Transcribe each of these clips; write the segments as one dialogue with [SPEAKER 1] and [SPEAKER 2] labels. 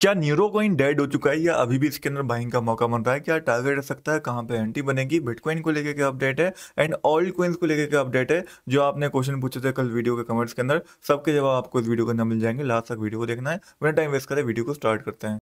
[SPEAKER 1] क्या Nero coin dead हो चुका है या अभी भी इसके अंदर बाइंग का मौका बन रहा है क्या टारगेट रह सकता है कहाँ पे एंटी बनेगी बिटकॉइन को लेकर के अपडेट है एंड ऑल्ड क्वेंस को लेकर के अपडेट है जो आपने क्वेश्चन पूछे थे कल वीडियो के कमेंट्स के अंदर सबके जवाब आपको इस वीडियो के अंदर मिल जाएंगे लास्ट तक वीडियो को देखना है बिना टाइम वेस्ट करें वीडियो को स्टार्ट करते हैं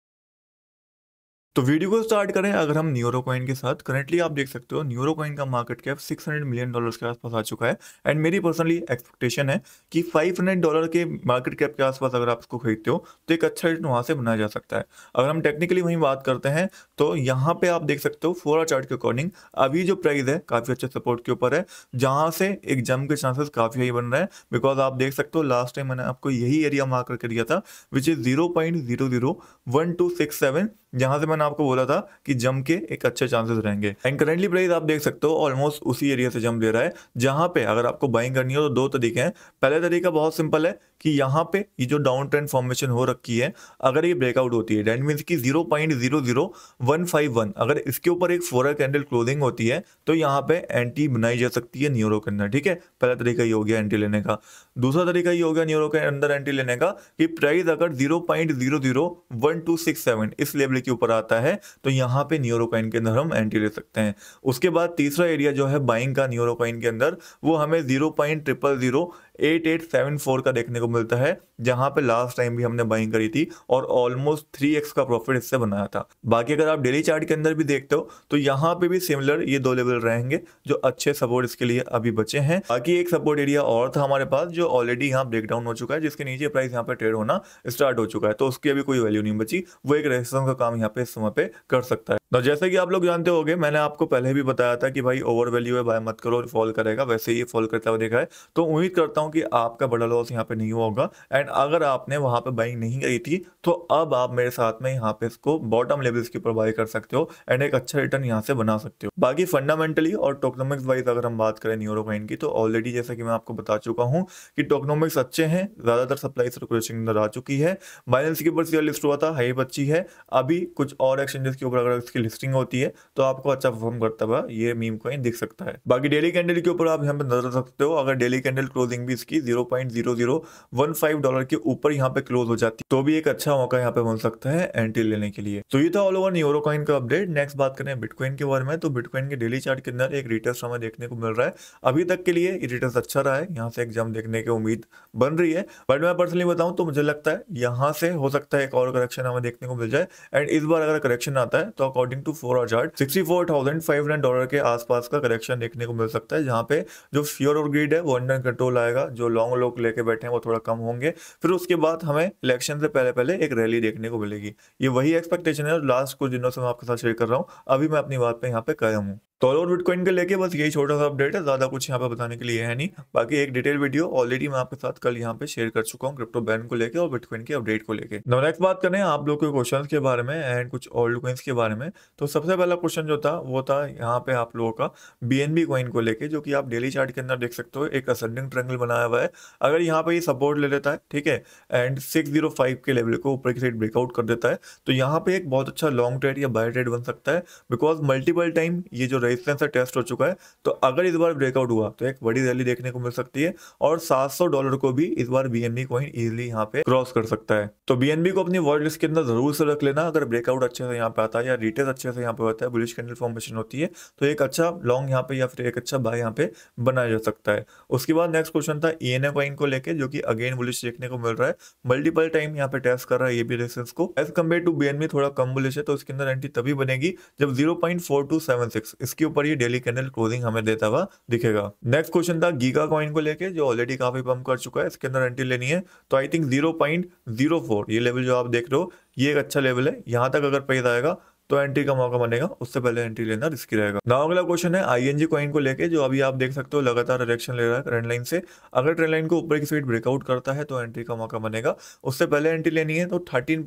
[SPEAKER 1] तो वीडियो को स्टार्ट करें अगर हम न्यूरो कॉइन के साथ करेंटली आप देख सकते हो न्यूरो कॉइन का मार्केट कैप 600 मिलियन डॉलर्स के आसपास आ चुका है एंड मेरी पर्सनली एक्सपेक्टेशन है कि 500 डॉलर के मार्केट कैप के आसपास अगर आप इसको खरीदते हो तो एक अच्छा रिटर्न वहाँ से बनाया जा सकता है अगर हम टेक्निकली वहीं बात करते हैं तो यहाँ पे आप देख सकते हो फोर चार्ट के अकॉर्डिंग अभी जो प्राइस है काफ़ी अच्छे सपोर्ट के ऊपर है जहाँ से एक जम के चांसेस काफ़ी हाई बन रहे हैं बिकॉज आप देख सकते हो लास्ट टाइम मैंने आपको यही एरिया मार्क करके दिया था which is zero point zero zero one two six seven जहां से मैंने आपको बोला था कि जम के एक अच्छे चांसेस रहेंगे एंड करेंटली प्राइस आप देख सकते हो ऑलमोस्ट उसी एरिया से जम ले रहा है जहां पे अगर आपको बाइंग करनी हो तो दो तरीके हैं पहले तरीका बहुत सिंपल है कि यहाँ पे ये जो डाउन ट्रेंड फॉर्मेशन हो रखी है अगर ये ब्रेकआउट होती है डेट मीन्स की zero point zero zero one five one अगर इसके ऊपर एक फोर कैंडल क्लोजिंग होती है तो यहाँ पे एंटी बनाई जा सकती है न्यूरो के अंदर ठीक है पहला तरीका ये हो गया एंटी लेने का दूसरा तरीका ये हो गया न्यूरो के अंदर एंटी लेने का कि प्राइस अगर zero point zero zero one two six seven इस लेवल के ऊपर आता है तो यहाँ पे न्यूरो के अंदर हम एंटी ले सकते हैं उसके बाद तीसरा एरिया जो है बाइंग का न्यूरो के अंदर वो हमें zero point triple zero eight eight seven four का देखने को मिलता है जहां पे लास्ट टाइम भी हमने बाइंग करी थी और ऑलमोस्ट थ्री एक्स का प्रॉफिट इससे बनाया था बाकी अगर आप डेली चार्ट के अंदर भी देखते हो तो यहाँ पे भी सिमिलर ये दो लेवल रहेंगे जो अच्छे सपोर्ट इसके लिए अभी बचे हैं बाकी एक सपोर्ट एरिया और था हमारे पास जो ऑलरेडी यहाँ ब्रेकडाउन हो चुका है जिसके नीचे प्राइस यहाँ पे ट्रेड होना स्टार्ट हो चुका है तो उसकी अभी कोई वैल्यू नहीं बची वो एक रेजिस्टेंस का काम यहाँ पे इस समय पे कर सकता है ना जैसे कि आप लोग जानते होंगे मैंने आपको पहले भी बताया था कि भाई ओवर वैल्यू है भाई मत करो और फॉल करेगा वैसे ही फॉल करता हुआ देखा है तो उम्मीद करता हूँ कि आपका बड़ा लॉस यहाँ पे नहीं हुआ होगा एंड अगर आपने वहां पे बाइंग नहीं करी थी तो अब आप मेरे साथ में यहाँ पे इसको बॉटम लेवल्स के ऊपर बाई कर सकते हो एंड एक अच्छा रिटर्न यहाँ से बना सकते हो बाकी फंडामेंटली और टोकनोमिक्स वाइज अगर हम बात करें न्यूरो की तो ऑलरेडी जैसा कि मैं आपको बता चुका हूँ कि टोकनोमिक्स अच्छे हैं ज्यादातर सप्लाई सर्कुलेशन अंदर आ चुकी है बाइनेंस के ऊपर लिस्ट हुआ था हाई बच्ची है अभी कुछ और एक्सचेंजेस के ऊपर अगर इसकी लिस्टिंग होती है तो आपको अच्छा परफॉर्म करता हुआ ये मीम को दिख सकता है बाकी डेली कैंडल के ऊपर आप यहाँ पे नजर सकते हो अगर डेली कैंडल क्लोजिंग भी इसकी zero point zero zero one five dollar के ऊपर यहाँ पे क्लोज हो जाती तो भी एक अच्छा मौका यहाँ पे बन सकता है एंट्री लेने के लिए तो ये था ऑल ओवर न्यूरो कॉइन का अपडेट नेक्स्ट बात करें बिटकॉइन के बारे में तो बिटकॉइन के डेली चार्ट के अंदर एक रिटर्स हमें देखने को मिल रहा है अभी तक के लिए रिटर्स अच्छा रहा है यहाँ से एक जम देखने की उम्मीद बन रही है बट मैं पर्सनली बताऊँ तो मुझे लगता है यहाँ से हो सकता है एक और करेक्शन हमें देखने को मिल जाए एंड इस बार अगर करेक्शन आता है तो according according to four hour chart sixty four thousand five hundred dollar के आसपास का करेक्शन देखने को मिल सकता है जहां पे जो फ्योर और ग्रीड है वो अंडर कंट्रोल आएगा जो लॉन्ग लोग लेके बैठे हैं वो थोड़ा कम होंगे फिर उसके बाद हमें इलेक्शन से पहले पहले एक रैली देखने को मिलेगी ये वही एक्सपेक्टेशन है लास्ट कुछ दिनों से मैं आपके साथ शेयर कर रहा हूँ अभी मैं अपनी बात पर यहाँ पे कायम हूँ तो और बिटकॉइन के लेके बस यही छोटा सा अपडेट है ज़्यादा कुछ यहाँ पे बताने के लिए है नहीं बाकी एक डिटेल वीडियो ऑलरेडी मैं आपके साथ कल यहाँ पे शेयर कर चुका हूँ क्रिप्टो बैन को लेकर और बिटकॉइन के अपडेट को लेकर नेक्स्ट बात करें आप लोग के क्वेश्चन के बारे में एंड कुछ ओल्ड कोइंस के बारे में तो सबसे पहला क्वेश्चन जो था वो था यहाँ पे आप लोगों का बी कॉइन को लेकर जो की आप डेली चार्ट के अंदर देख सकते हो एक असेंडिंग ट्रेंगल बनाया हुआ है अगर यहाँ पे ये सपोर्ट ले लेता है ठीक है एंड सिक्स जीरो फाइव के लेवल को ऊपर की साइड ब्रेकआउट कर देता है तो यहाँ पे एक बहुत अच्छा लॉन्ग ट्रेड या बाय ट्रेड बन सकता है बिकॉज मल्टीपल टाइम ये जो रेजिस्टेंस से टेस्ट हो चुका है तो अगर इस बार ब्रेकआउट हुआ तो एक बड़ी रैली देखने को मिल सकती है और 700 डॉलर को भी इस बार बीएनबी कॉइन इजिली यहाँ पे क्रॉस कर सकता है तो बीएनबी को अपनी वर्ल्ड के अंदर जरूर से रख लेना अगर ब्रेकआउट अच्छे से यहाँ पे आता है या रिटेल अच्छे से यहाँ पे होता है बुलिश कैंडल फॉर्मेशन होती है तो एक अच्छा लॉन्ग यहाँ पे या फिर एक अच्छा बाय यहाँ पे बनाया जा सकता है उसके बाद नेक्स्ट क्वेश्चन था ई एन कॉइन को लेकर जो की अगेन बुलिश देखने को मिल रहा है मल्टीपल टाइम यहाँ पे टेस्ट कर रहा है ये भी रेसेंस को एज कम्पेयर टू बीएनबी थोड़ा कम बुलिश है तो उसके अंदर एंट्री तभी बनेगी जब zero point four two seven six इसके ऊपर ये डेली कैंडल क्लोजिंग हमें देता हुआ दिखेगा नेक्स्ट क्वेश्चन था गीगा कॉइन को लेके जो ऑलरेडी काफी पंप कर चुका है इसके अंदर एंट्री लेनी है तो I think zero point zero four ये लेवल जो आप देख रहे हो ये एक अच्छा लेवल है यहाँ तक अगर पैसा आएगा तो एंट्री का मौका बनेगा उससे पहले एंट्री लेना रिस्की रहेगा नाव अगला क्वेश्चन है आईएनजी कॉइन को लेके जो अभी आप देख सकते हो लगातार रिएक्शन ले रहा है ट्रेंड लाइन से अगर ट्रेंड लाइन को ऊपर की स्पीड ब्रेकआउट करता है तो एंट्री का मौका बनेगा उससे पहले एंट्री लेनी है तो थर्टीन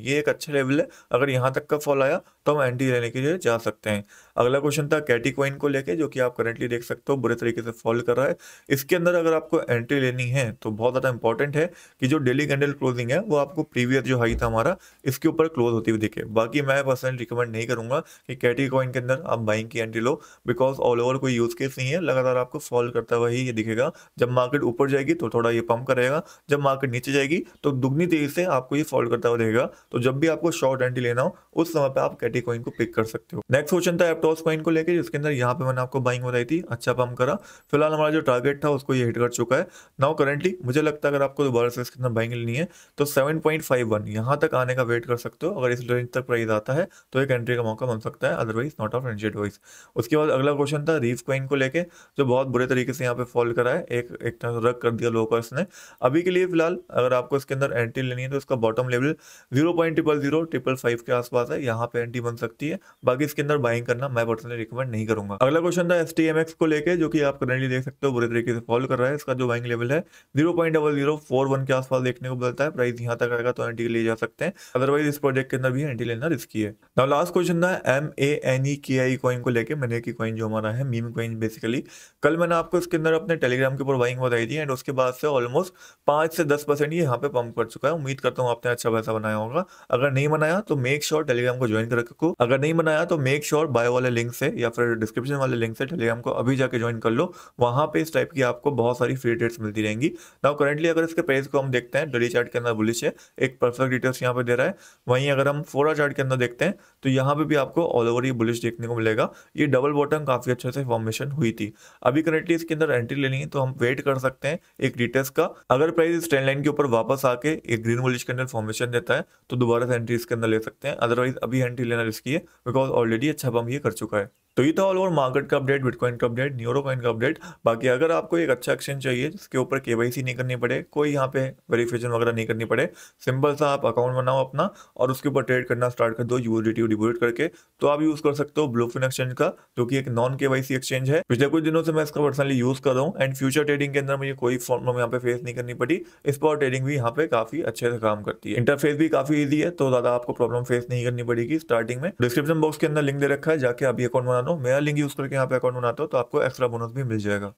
[SPEAKER 1] ये एक अच्छा लेवल है अगर यहाँ तक का फॉल आया तो हम एंट्री लेने के लिए जा सकते हैं अगला क्वेश्चन था कैटी कॉइन को लेके जो कि आप करेंटली देख सकते हो बुरे तरीके से फॉल कर रहा है इसके अंदर अगर आपको एंट्री लेनी है तो बहुत ज़्यादा इंपॉर्टेंट है कि जो डेली कैंडल क्लोजिंग है वो आपको प्रीवियस जो हाई था हमारा इसके ऊपर क्लोज होती हुई दिखे बाकी मैं बस पर्सनली रिकमेंड नहीं करूंगा कि कैटी कॉइन के अंदर आप बाइंग की एंट्री लो बिकॉज ऑल ओवर कोई यूज केस नहीं है लगातार आपको फॉल करता हुआ ही ये दिखेगा जब मार्केट ऊपर जाएगी तो थोड़ा ये पंप करेगा जब मार्केट नीचे जाएगी तो दुगनी तेजी से आपको ये फॉल करता हुआ दिखेगा तो जब भी आपको शॉर्ट एंट्री लेना हो उस समय पर आप कैटी कॉइन को पिक कर सकते हो नेक्स्ट क्वेश्चन था एपटॉस कॉइन को लेकर जिसके अंदर यहाँ पे मैंने आपको बाइंग बताई थी अच्छा पंप करा फिलहाल हमारा जो टारगेट था उसको ये हिट कर चुका है नाउ करेंटली मुझे लगता है अगर आपको दोबारा से इसके अंदर बाइंग लेनी है तो सेवन पॉइंट फाइव वन यहाँ तक आने का वेट कर सकते हो अगर इस रेंज तक प्राइस आता है तो एक एंट्री का मौका बन सकता है otherwise not of friendship wise उसके बाद अगला क्वेश्चन था रीफ क्वाइन को लेके जो बहुत बुरे तरीके से यहाँ पे फॉल करा है एक एक तरह रख कर दिया लोकर्स ने अभी के लिए फिलहाल अगर आपको इसके अंदर एंट्री लेनी है तो इसका bottom level zero point triple zero triple five के आसपास है यहाँ पे एंट्री बन सकती है बाकी इसके अंदर बाइंग करना मैं पर्सनली रिकमेंड नहीं करूंगा अगला क्वेश्चन था एस टी एम एक्स को लेकर जो कि आप करेंटली देख सकते हो बुरे तरीके से फॉल कर रहा है इसका जो बाइंग लेवल है zero point double zero four one के आसपास देखने को मिलता है प्राइस यहाँ तक आएगा तो एंट्री ले जा सकते हैं अदरवाइज इस प्रोजेक्ट के अंदर भी एंट्री लेना रिस्की है ओके नाउ लास्ट क्वेश्चन था M A N E K I coin को लेके मैंने की कॉइन जो हमारा है मीम कॉइन बेसिकली कल मैंने आपको इसके अंदर अपने टेलीग्राम के ऊपर वाइंग बताई थी एंड उसके बाद से ऑलमोस्ट पाँच से दस परसेंट ये यहाँ पे पंप कर चुका है उम्मीद करता हूँ आपने अच्छा पैसा बनाया होगा अगर नहीं बनाया तो मेक श्योर टेलीग्राम को ज्वाइन कर रखो अगर नहीं बनाया तो मेक श्योर बाय वाले लिंक से या फिर डिस्क्रिप्शन वाले लिंक से टेलीग्राम को अभी जाकर ज्वाइन कर लो वहाँ पे इस टाइप की आपको बहुत सारी फ्री डेट्स मिलती रहेंगी नाउ करेंटली अगर इसके प्राइस को हम देखते हैं डेली चार्ट के अंदर बुलिश है एक परफेक्ट डिटेल्स यहाँ पे दे रहा है वहीं अगर हम फोरा चार्ट के अंदर देखते हैं देखते हैं तो यहाँ पे भी आपको ऑल ओवर ये बुलिश देखने को मिलेगा ये डबल बॉटम काफ़ी अच्छे से फॉर्मेशन हुई थी अभी करेंटली इसके अंदर एंट्री लेनी है तो हम वेट कर सकते हैं एक रिटेस्ट का अगर प्राइस इस ट्रेंड लाइन के ऊपर वापस आके एक ग्रीन बुलिश के अंदर फॉर्मेशन देता है तो दोबारा से एंट्री इसके अंदर ले सकते हैं अदरवाइज अभी एंट्री लेना रिस्की है बिकॉज ऑलरेडी अच्छा बम ये कर चुका है तो ये था ऑल ओवर मार्केट का अपडेट बिटकॉइन का अपडेट न्यूरो कॉइन का अपडेट बाकी अगर आपको एक अच्छा एक्सचेंज चाहिए जिसके ऊपर के नहीं करनी पड़े कोई यहाँ पे वेरिफिकेशन वगैरह नहीं करनी पड़े सिंपल सा आप अकाउंट बनाओ अपना और उसके ऊपर ट्रेड करना स्टार्ट कर दो यूएसडीटी डिपोजिट करके तो आप यूज कर सकते हो ब्लूफिन एक्सचेंज का जो कि एक नॉन के एक्सचेंज है पिछले कुछ दिनों से मैं इसका पर्सनली यूज कर रहा हूँ एंड फ्यूचर ट्रेडिंग के अंदर मुझे कोई फॉर्म यहाँ पे फेस नहीं करनी पड़ी इस पर ट्रेडिंग भी यहाँ पे काफी अच्छे से काम करती है इंटरफेस भी काफी ईजी है तो ज्यादा आपको प्रॉब्लम फेस नहीं करनी पड़ेगी स्टार्टिंग में डिस्क्रिप्शन बॉक्स के अंदर लिंक दे रखा है जाके अभी अकाउंट बना बना हो मेरा लिंक यूज करके यहाँ पे अकाउंट बनाते हो तो आपको एक्स्ट्रा बोनस भी मिल जाएगा